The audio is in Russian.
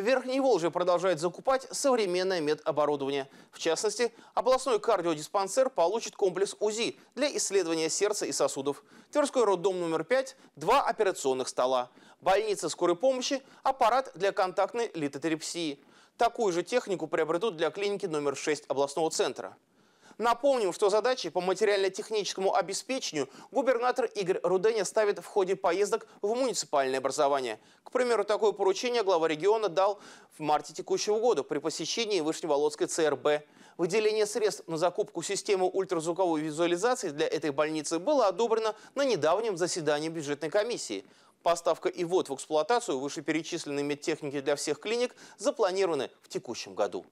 В Верхней Волжье продолжает закупать современное медоборудование. В частности, областной кардиодиспансер получит комплекс УЗИ для исследования сердца и сосудов. Тверской роддом номер 5 – два операционных стола. Больница скорой помощи – аппарат для контактной литотерапсии. Такую же технику приобретут для клиники номер 6 областного центра. Напомним, что задачи по материально-техническому обеспечению губернатор Игорь Руденя ставит в ходе поездок в муниципальное образование. К примеру, такое поручение глава региона дал в марте текущего года при посещении Вышневолодской ЦРБ. Выделение средств на закупку системы ультразвуковой визуализации для этой больницы было одобрено на недавнем заседании бюджетной комиссии. Поставка и ввод в эксплуатацию вышеперечисленной медтехники для всех клиник запланированы в текущем году.